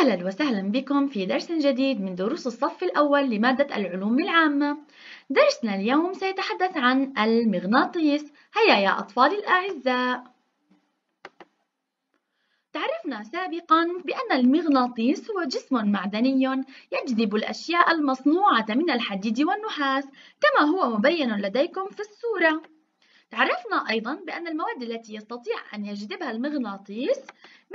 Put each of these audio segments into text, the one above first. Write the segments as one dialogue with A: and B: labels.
A: أهلا وسهلا بكم في درس جديد من دروس الصف الأول لمادة العلوم العامة درسنا اليوم سيتحدث عن المغناطيس هيا يا أطفال الأعزاء تعرفنا سابقا بأن المغناطيس هو جسم معدني يجذب الأشياء المصنوعة من الحديد والنحاس كما هو مبين لديكم في الصورة تعرفنا أيضا بأن المواد التي يستطيع أن يجذبها المغناطيس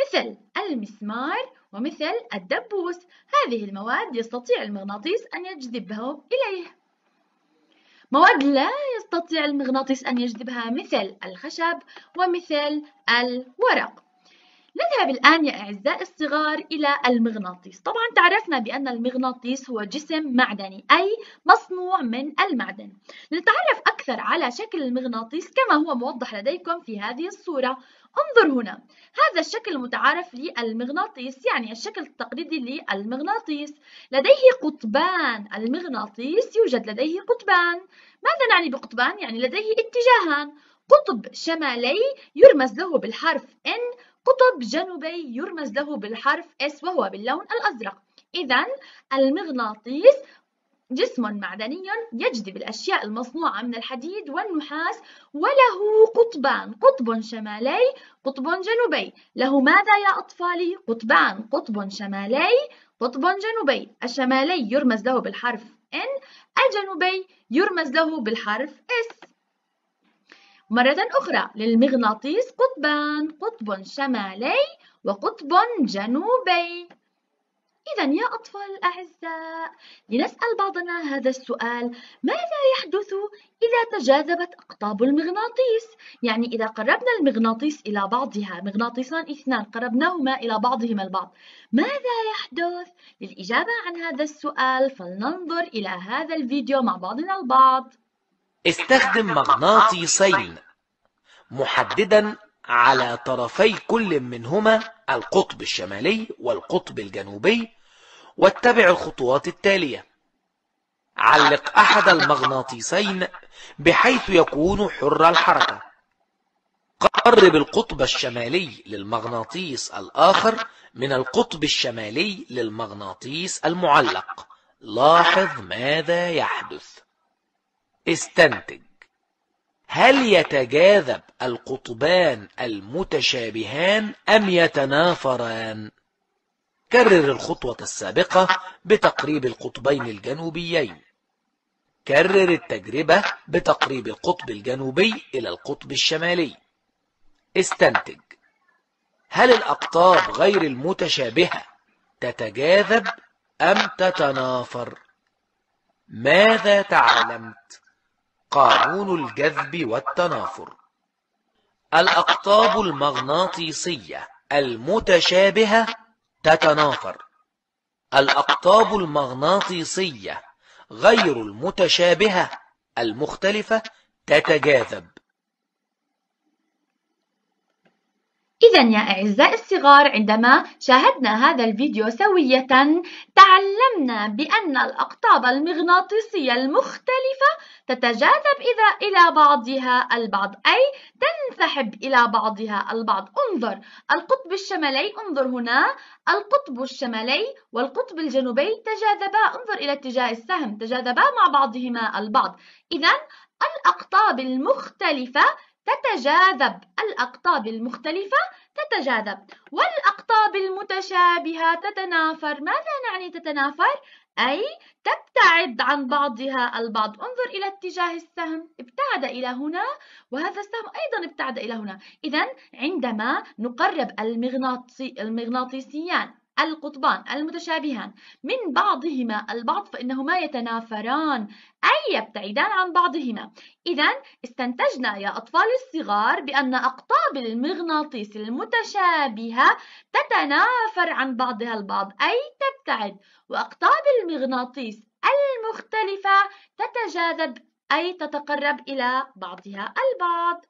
A: مثل المسمار ومثل الدبوس هذه المواد يستطيع المغناطيس أن يجذبها إليه مواد لا يستطيع المغناطيس أن يجذبها مثل الخشب ومثل الورق نذهب الآن يا أعزائي الصغار إلى المغناطيس طبعا تعرفنا بأن المغناطيس هو جسم معدني أي مصنوع من المعدن لنتعرف أكثر على شكل المغناطيس كما هو موضح لديكم في هذه الصورة انظر هنا هذا الشكل المتعارف للمغناطيس يعني الشكل التقليدي للمغناطيس لديه قطبان المغناطيس يوجد لديه قطبان ماذا نعني بقطبان؟ يعني لديه اتجاهان قطب شمالي يرمز له بالحرف N قطب جنوبي يرمز له بالحرف S وهو باللون الأزرق إذا المغناطيس جسم معدني يجذب الأشياء المصنوعة من الحديد والنحاس وله قطبان قطب شمالي قطب جنوبي له ماذا يا أطفالي؟ قطبان قطب شمالي قطب جنوبي الشمالي يرمز له بالحرف N الجنوبي يرمز له بالحرف S مرة أخرى للمغناطيس قطبان قطب شمالي وقطب جنوبي إذا يا أطفال الأعزاء لنسأل بعضنا هذا السؤال ماذا يحدث إذا تجاذبت أقطاب المغناطيس؟ يعني إذا قربنا المغناطيس إلى بعضها مغناطيسان اثنان قربناهما إلى بعضهما البعض ماذا يحدث؟ للإجابة عن هذا السؤال فلننظر إلى هذا الفيديو مع بعضنا البعض استخدم
B: مغناطيسين محددا على طرفي كل منهما القطب الشمالي والقطب الجنوبي واتبع الخطوات التالية علق أحد المغناطيسين بحيث يكون حر الحركة قرب القطب الشمالي للمغناطيس الآخر من القطب الشمالي للمغناطيس المعلق لاحظ ماذا يحدث استنتج هل يتجاذب القطبان المتشابهان أم يتنافران كرر الخطوة السابقة بتقريب القطبين الجنوبيين كرر التجربة بتقريب القطب الجنوبي إلى القطب الشمالي استنتج هل الأقطاب غير المتشابهة تتجاذب أم تتنافر؟ ماذا تعلمت؟ قانون الجذب والتنافر الأقطاب المغناطيسية المتشابهة تتنافر الأقطاب المغناطيسية غير المتشابهة المختلفة تتجاذب
A: إذا يا أعزائي الصغار عندما شاهدنا هذا الفيديو سوية تعلمنا بأن الأقطاب المغناطيسية المختلفة تتجاذب إذا إلى بعضها البعض أي تنسحب إلى بعضها البعض انظر القطب الشمالي انظر هنا القطب الشمالي والقطب الجنوبي تجاذبا انظر إلى اتجاه السهم تجاذبا مع بعضهما البعض إذا الأقطاب المختلفة تتجاذب الأقطاب المختلفة تتجاذب والأقطاب المتشابهة تتنافر ماذا نعني تتنافر؟ أي تبتعد عن بعضها البعض انظر إلى اتجاه السهم ابتعد إلى هنا وهذا السهم أيضا ابتعد إلى هنا إذا عندما نقرب المغناطيسيان القطبان المتشابهان من بعضهما البعض فإنهما يتنافران أي يبتعدان عن بعضهما إذا استنتجنا يا أطفال الصغار بأن أقطاب المغناطيس المتشابهة تتنافر عن بعضها البعض أي تبتعد وأقطاب المغناطيس المختلفة تتجاذب أي تتقرب إلى بعضها البعض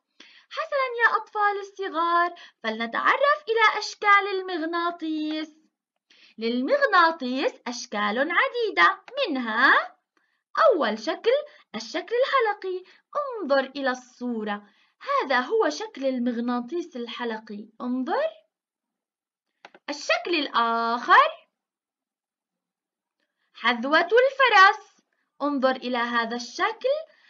A: حسنا يا أطفال الصغار فلنتعرف إلى أشكال المغناطيس للمغناطيس أشكال عديدة منها أول شكل الشكل الحلقي انظر إلى الصورة هذا هو شكل المغناطيس الحلقي انظر الشكل الآخر حذوة الفرس انظر إلى هذا الشكل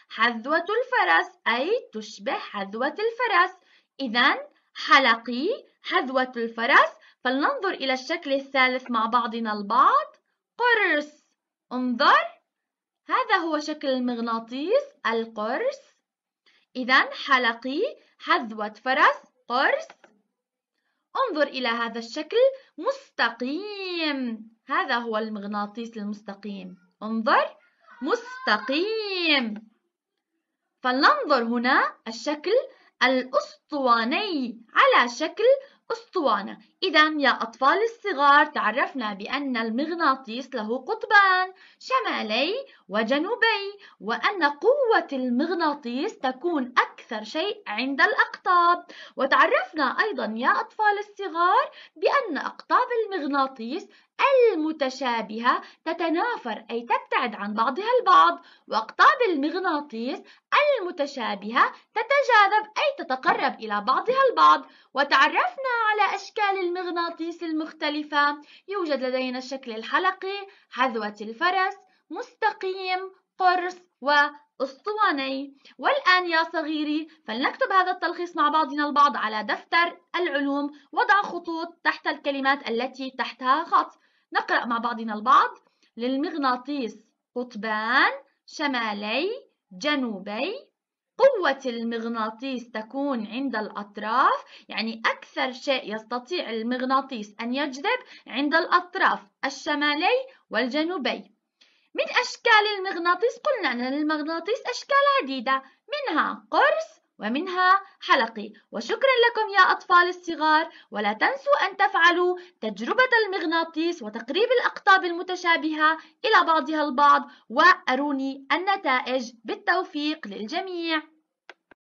A: حذوة الفرس أي تشبه حذوة الفرس إذا حلقي حذوة الفرس فلننظر إلى الشكل الثالث مع بعضنا البعض قرص انظر هذا هو شكل المغناطيس القرص إذا حلقي حذوة فرس قرص انظر إلى هذا الشكل مستقيم هذا هو المغناطيس المستقيم انظر مستقيم فلننظر هنا الشكل الأسطوري أسطواني على شكل أسطوانة إذا يا أطفال الصغار تعرفنا بأن المغناطيس له قطبان شمالي وجنوبي وأن قوة المغناطيس تكون أكثر شيء عند الأقطاب وتعرفنا أيضا يا أطفال الصغار بأن أقطاب المغناطيس المتشابهة تتنافر أي تبتعد عن بعضها البعض وأقطاب المغناطيس المتشابهة تتجاذب أي تتقرب إلى بعضها البعض وتعرفنا على أشكال المغناطيس المختلفة يوجد لدينا الشكل الحلقي حذوة الفرس مستقيم قرص وأسطواني والآن يا صغيري فلنكتب هذا التلخيص مع بعضنا البعض على دفتر العلوم وضع خطوط تحت الكلمات التي تحتها خط نقرأ مع بعضنا البعض للمغناطيس قطبان شمالي جنوبي قوة المغناطيس تكون عند الأطراف يعني أكثر شيء يستطيع المغناطيس أن يجذب عند الأطراف الشمالي والجنوبي من أشكال المغناطيس قلنا أن المغناطيس أشكال عديدة منها قرص ومنها حلقي وشكرا لكم يا أطفال الصغار ولا تنسوا أن تفعلوا تجربة المغناطيس وتقريب الأقطاب المتشابهة إلى بعضها البعض وأروني النتائج بالتوفيق للجميع